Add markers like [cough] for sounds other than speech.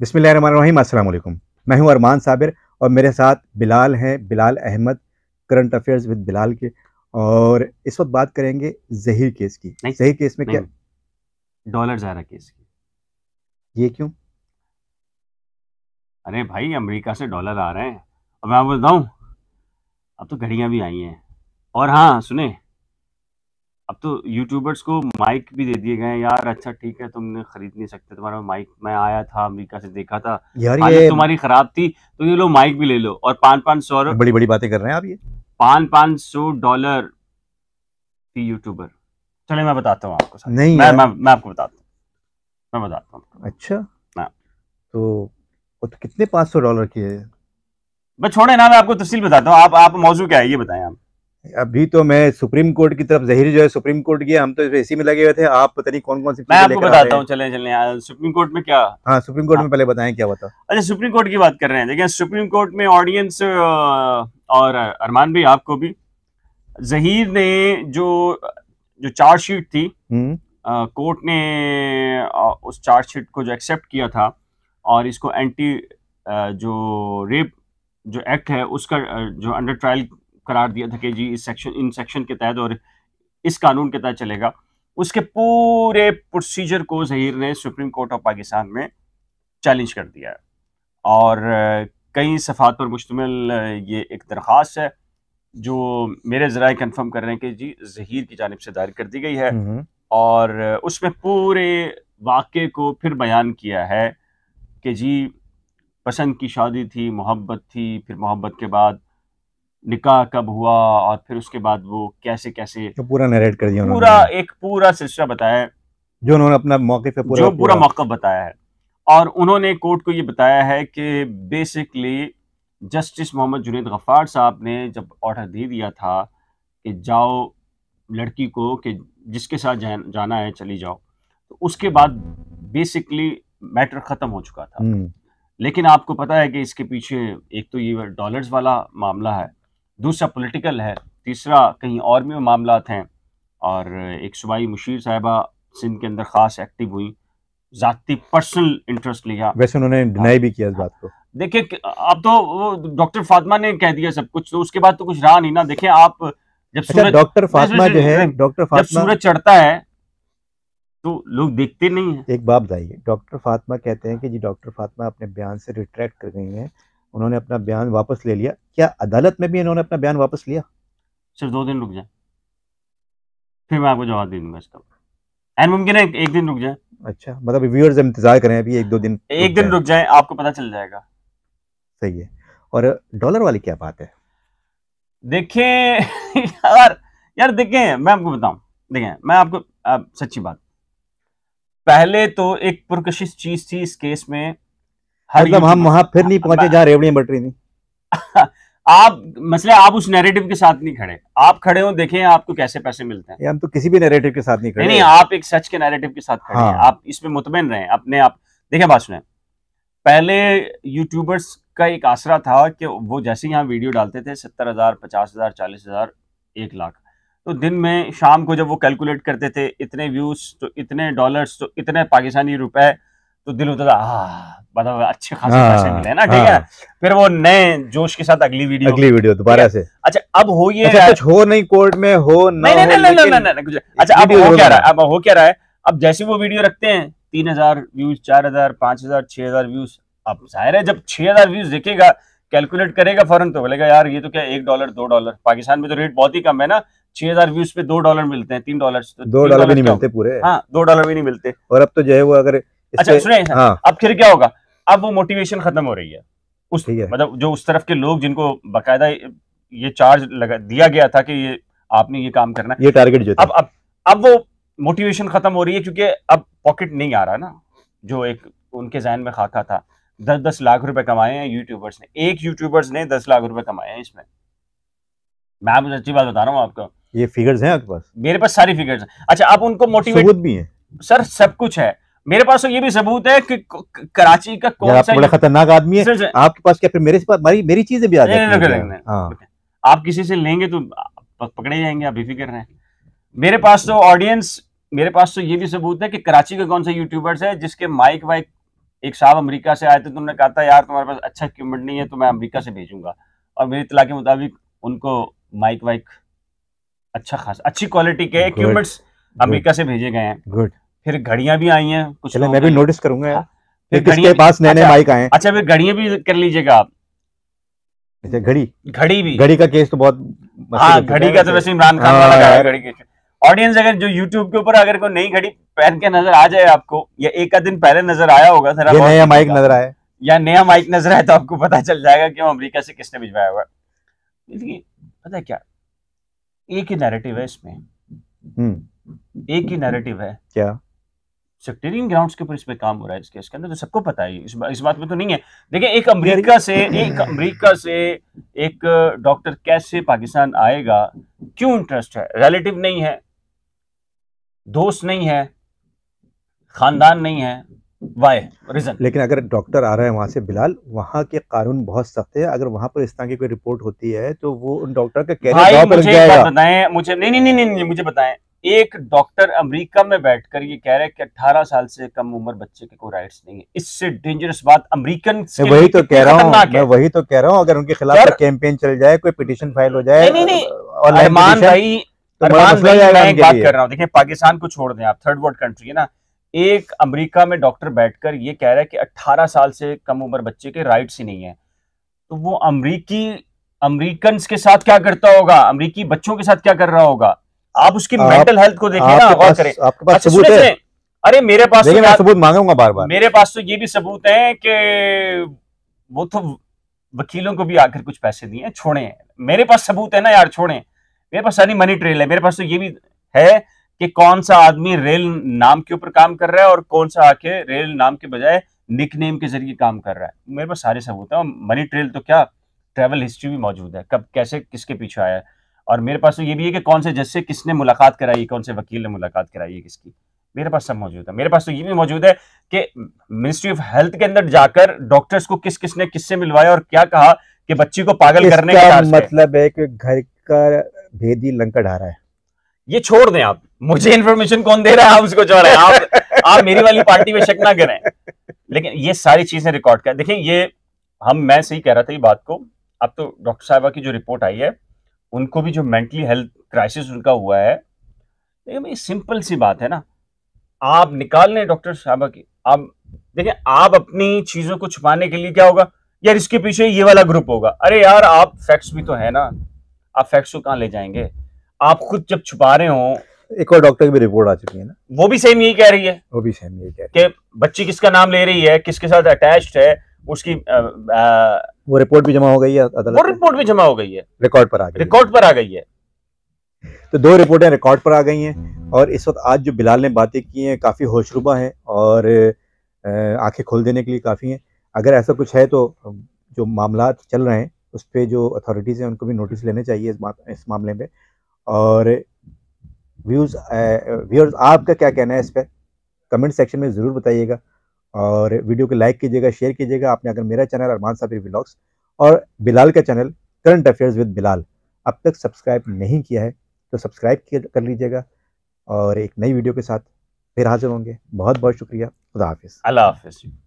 बिसमीम अल्लाम मैं हूं अरमान साबिर और मेरे साथ बिलाल हैं Bilal Ahmad current affairs with Bilal के और इस वक्त बात करेंगे जहीर केस की जहीर केस में क्या डॉलर जारा केस की ये क्यों अरे भाई अमेरिका से डॉलर आ रहे हैं और मैं आपको बताऊँ अब तो घड़ियाँ भी आई हैं और हाँ सुने अब तो यूट्यूबर्स को माइक भी दे दिए गए हैं यार अच्छा ठीक है तुमने खरीद नहीं सकते तुम्हारा माइक मैं आया था अमेरिका से देखा था यार ये तुम्हारी खराब थी तो ये लो माइक भी ले लो और पाँच पाँच सौ बड़ी बड़ी बातें कर रहे हैं आप ये पाँच पाँच सौ डॉलर थी यूट्यूबर चले मैं बताता हूँ आपको नहीं मैं, मैं, मैं आपको बताता हूँ मैं बताता हूँ अच्छा हाँ। तो, तो, कितने पाँच सौ डॉलर की है बस छोड़े ना मैं आपको तफसील बताता हूँ आप आप मौजू क्या है ये बताएं आप अभी तो मैं सुप्रीम कोर्ट की तरफ जहरी जो है सुप्रीम कोर्ट गया हम तो इसी में लगे हुए थे आप पता नहीं कौन कौन सी मैं आपको बताता हूँ चले चले सुप्रीम कोर्ट में क्या हाँ सुप्रीम कोर्ट में हाँ। पहले बताए क्या बताओ अच्छा सुप्रीम कोर्ट की बात कर रहे हैं देखिए सुप्रीम कोर्ट में ऑडियंस और अरमान भाई आपको भी जहीर ने जो जो चार्जशीट थी हम्म। कोर्ट ने उस चार्जशीट को जो एक्सेप्ट किया था और इसको एंटी जो रेप जो एक्ट है उसका जो अंडर ट्रायल करार दिया था कि जी इस सेक्शन इन सेक्शन के तहत और इस कानून के तहत चलेगा उसके पूरे प्रोसीजर को जहीर ने सुप्रीम कोर्ट ऑफ पाकिस्तान में चैलेंज कर दिया है और कई सफ़ात पर मुश्तमल ये एक दरख्वास्त है जो मेरे ज़रा कन्फर्म कर रहे हैं कि जी जहीर की जानब से दायर कर दी गई है और उसमें पूरे वाक्य को फिर बयान किया है कि जी पसंद की शादी थी मोहब्बत थी फिर मोहब्बत के बाद निकाह कब हुआ और फिर उसके बाद वो कैसे कैसे तो पूरा नरेट कर दिया पूरा एक पूरा सिलसिला बताया है जो उन्होंने अपना मौके पे पूरा जो पूरा मौका बताया है और उन्होंने कोर्ट को ये बताया है कि बेसिकली जस्टिस मोहम्मद जुनेद गफ़ार साहब ने जब ऑर्डर दे दिया था कि जाओ लड़की को कि जिसके साथ जाना है चली जाओ तो उसके बाद बेसिकली मैटर ख़त्म हो चुका था हम्म। लेकिन आपको पता है कि इसके पीछे एक तो ये डॉलर्स वाला मामला है दूसरा पॉलिटिकल है तीसरा कहीं और भी मामला हैं और एक सूबाई मुशीर साहबा सिंध के अंदर ख़ास एक्टिव हुई ज़ाती पर्सनल इंटरेस्ट लिया वैसे उन्होंने डिनाई भी किया इस बात को देखिए अब तो डॉक्टर फातिमा ने कह दिया सब कुछ तो उसके बाद तो कुछ रहा नहीं ना देखें आप जब अच्छा, डॉक्टर फातिमा जो है डॉक्टर फातिमा सूरज चढ़ता है तो लोग देखते नहीं है एक बात बताइए डॉक्टर फातिमा कहते हैं कि जी डॉक्टर फातिमा अपने बयान से रिट्रैक्ट कर गई हैं उन्होंने अपना बयान वापस ले लिया क्या अदालत में भी इन्होंने अपना बयान वापस लिया सर दो दिन रुक जाए फिर मैं आपको जवाब दे दूंगा इसका एंड मुमकिन है एक दिन रुक जाए अच्छा मतलब व्यूअर्स इंतजार करें अभी एक दो दिन एक दिन रुक जाए आपको पता चल जाएगा सही है और डॉलर वाली क्या बात है देखें यार यार देखें मैं आपको बताऊं देखें मैं आपको आप, सच्ची बात पहले तो एक पुरकशिश चीज थी इस केस में मतलब हम वहां फिर नहीं पहुंचे जहां रेवड़ी रही थी [laughs] आप मसले आप उस नैरेटिव के साथ नहीं खड़े आप खड़े हो देखें आपको कैसे पैसे मिलते हैं हम तो किसी भी नैरेटिव के साथ नहीं खड़े नहीं नहीं आप एक सच के नैरेटिव के साथ खड़े हाँ। हैं आप इसमें मुतमिन रहे अपने आप देखें बात सुने पहले यूट्यूबर्स का एक आसरा था कि वो जैसे यहाँ वीडियो डालते थे सत्तर हज़ार पचास हज़ार चालीस हज़ार एक लाख तो दिन में शाम को जब वो कैलकुलेट करते थे इतने व्यूज़ तो इतने डॉलर्स तो इतने पाकिस्तानी रुपए तो दिल होता था मतलब अच्छे खासे हाँ, पैसे मिले ना ठीक हाँ। है फिर वो नए जोश के साथ अगली वीडियो अगली वीडियो दोबारा से अच्छा अब हो ये अच्छा, कुछ हो नहीं कोर्ट में हो ना नहीं नहीं नहीं नहीं नहीं कुछ अच्छा अब हो क्या रहा है अब हो क्या रहा है अब जैसे वो वीडियो रखते हैं तीन हजार व्यूज चार हजार पांच हजार छह हजार व्यूज अब जाहिर है जब छह हजार व्यूज देखेगा कैलकुलेट करेगा फौरन तो बोलेगा यार ये तो क्या एक डॉलर दो डॉलर पाकिस्तान में तो रेट बहुत ही कम है ना छह हजार व्यूज पे दो डॉलर मिलते हैं तीन डॉलर तो दो डॉलर भी नहीं मिलते पूरे हाँ दो डॉलर भी नहीं मिलते और अब तो जो है वो अगर अच्छा सुने हाँ। अब फिर क्या होगा अब वो मोटिवेशन खत्म हो रही है उस है। मतलब जो उस तरफ के लोग जिनको बकायदा ये चार्ज लगा दिया गया था कि ये आपने ये काम करना ये टारगेट जो अब अब अब वो मोटिवेशन खत्म हो रही है क्योंकि अब पॉकेट नहीं आ रहा ना जो एक उनके जहन में खाका था दस दस लाख रुपए कमाए हैं यूट्यूबर्स ने एक यूट्यूबर्स ने दस लाख रुपए कमाए हैं इसमें मैं आपको अच्छी बात बता रहा हूँ आपको ये फिगर्स हैं आपके पास मेरे पास सारी फिगर्स हैं अच्छा आप उनको मोटिवेट भी है सर सब कुछ है मेरे पास तो ये भी सबूत है कि कराची का कौन सा बड़ा खतरनाक आदमी है आपके पास क्या फिर मेरे से मेरी मेरी चीजें भी आ जाती आप किसी से लेंगे तो पकड़े जाएंगे आप भी फिक्र रहे हैं मेरे पास तो ऑडियंस मेरे पास तो ये भी सबूत है कि कराची का कौन सा यूट्यूबर्स है जिसके माइक वाइक एक साहब अमरीका से आए थे तुमने तो कहा था यार तुम्हारे पास अच्छा इक्विपमेंट नहीं है तो मैं अमरीका से भेजूंगा और मेरी इतला के मुताबिक उनको माइक वाइक अच्छा खास अच्छी क्वालिटी के इक्विपमेंट्स अमेरिका से भेजे गए हैं गुड फिर घड़ियां भी आई हैं कुछ मैं भी नोटिस करूंगा हाँ, फिर किसके पास नए नए माइक आए अच्छा फिर घड़ियां भी कर लीजिएगा आप अच्छा, घड़ी घड़ी भी घड़ी का केस तो बहुत हाँ घड़ी का तो वैसे इमरान खान वाला हाँ। है घड़ी के ऑडियंस अगर जो यूट्यूब के ऊपर अगर कोई नई घड़ी पहन के नजर आ जाए आपको या एक आध दिन पहले नजर आया होगा सर नया माइक नजर आया या नया माइक नजर आया तो आपको पता चल जाएगा कि अमेरिका से किसने भिजवाया हुआ देखिए पता क्या एक ही नैरेटिव है इसमें हम्म। एक ही नैरेटिव है क्या सेक्टेरियन ग्राउंड के ऊपर इस पे काम हो रहा है इस केस के अंदर तो सबको पता है इस, बा, इस बात में तो नहीं है देखिए एक अमेरिका से एक अमेरिका से एक डॉक्टर कैसे पाकिस्तान आएगा क्यों इंटरेस्ट है रिलेटिव नहीं है दोस्त नहीं है खानदान नहीं है वाई रीजन लेकिन अगर डॉक्टर आ रहा है वहां से बिलाल वहां के कानून बहुत सख्त है अगर वहां पर इस तरह की कोई रिपोर्ट होती है तो वो उन डॉक्टर का मुझे बताएं मुझे नहीं नहीं नहीं नहीं मुझे बताएं एक डॉक्टर अमेरिका में बैठकर ये कह रहा है कि 18 साल से कम उम्र बच्चे के कोई राइट्स नहीं है इससे डेंजरस बात अमेरिकन वही तो कह रहा हूँ वही तो कह रहा हूँ अगर उनके खिलाफ कैंपेन चल जाए कोई पिटिशन फाइल हो जाए नहीं नहीं तो कर रहा हूँ देखिए पाकिस्तान को छोड़ दें आप थर्ड वर्ल्ड कंट्री है ना एक अमेरिका में डॉक्टर बैठकर ये कह रहा है कि 18 साल से कम उम्र बच्चे के राइट्स ही नहीं है तो वो अमरीकी अमरीकन के साथ क्या करता होगा अमरीकी बच्चों के साथ क्या कर रहा होगा आप उसकी मेंटल हेल्थ को देखिए ना गौर करें आपके पास अच्छा, सबूत है अरे मेरे पास तो मैं सबूत मांगूंगा बार बार मेरे पास तो ये भी सबूत है कि वो तो वकीलों को भी आकर कुछ पैसे दिए छोड़े मेरे पास सबूत है ना यार छोड़े मेरे पास सारी मनी ट्रेल है मेरे पास तो ये भी है कि कौन सा आदमी रेल नाम के ऊपर काम कर रहा है और कौन सा आके रेल नाम के बजाय निक नेम के जरिए काम कर रहा है मेरे पास सारे सबूत है मनी ट्रेल तो क्या ट्रेवल हिस्ट्री भी मौजूद है कब कैसे किसके पीछे आया है और मेरे पास तो ये भी है कि कौन से जज से किसने मुलाकात कराई कौन से वकील ने मुलाकात कराई है किसकी मेरे पास सब मौजूद है मेरे पास तो ये भी मौजूद है कि मिनिस्ट्री ऑफ हेल्थ के अंदर जाकर डॉक्टर्स को किस किसने किससे मिलवाया और क्या कहा कि बच्ची को पागल करने का मतलब है कि घर का भेदी लंकड़ आ रहा है ये छोड़ दें आप मुझे इन्फॉर्मेशन कौन दे रहा है आप उसको छोड़ रहे हैं आप आप मेरी वाली पार्टी में शक ना करें लेकिन ये सारी चीजें रिकॉर्ड कर देखिए ये हम मैं सही कह रहा था ये बात को अब तो डॉक्टर साहबा की जो रिपोर्ट आई है उनको भी जो मेंटली हेल्थ क्राइसिस उनका हुआ है देखिए तो भाई सिंपल सी बात है ना आप निकाल लें डॉक्टर साहबा की आप देखिए आप अपनी चीज़ों को छुपाने के लिए क्या होगा यार इसके पीछे ये वाला ग्रुप होगा अरे यार आप फैक्ट्स भी तो है ना आप फैक्ट्स को कहाँ ले जाएंगे आप खुद जब छुपा रहे हो एक और डॉक्टर की भी रिपोर्ट आ चुकी है ना वो भी सेम यही कह रही है वो भी सेम यही कह रही है कि बच्ची किसका नाम ले रही है किसके साथ अटैच्ड है उसकी आ, आ, वो रिपोर्ट भी जमा हो गई है अदालत वो रिपोर्ट भी जमा हो गई है रिकॉर्ड पर आ गई रिकॉर्ड पर आ गई है तो दो रिपोर्टें रिकॉर्ड पर आ गई हैं और इस वक्त आज जो बिलाल ने बातें की हैं काफ़ी होशरुबा हैं और आंखें खोल देने के लिए काफ़ी हैं अगर ऐसा कुछ है तो जो मामला चल रहे हैं उस पर जो अथॉरिटीज़ हैं उनको भी नोटिस लेने चाहिए इस बात इस मामले में और व्यूज़ व्यूअर्स आपका क्या कहना है इस पर कमेंट सेक्शन में ज़रूर बताइएगा और वीडियो को लाइक कीजिएगा शेयर कीजिएगा आपने अगर मेरा चैनल अरमान साफिर ब्लॉग्स और बिलाल का channel current affairs with Bilal अब तक सब्सक्राइब नहीं किया है तो सब्सक्राइब कर लीजिएगा और एक नई वीडियो के साथ फिर हाजिर होंगे बहुत बहुत शुक्रिया खुदा हाफिज़ अल्लाह हाफिज़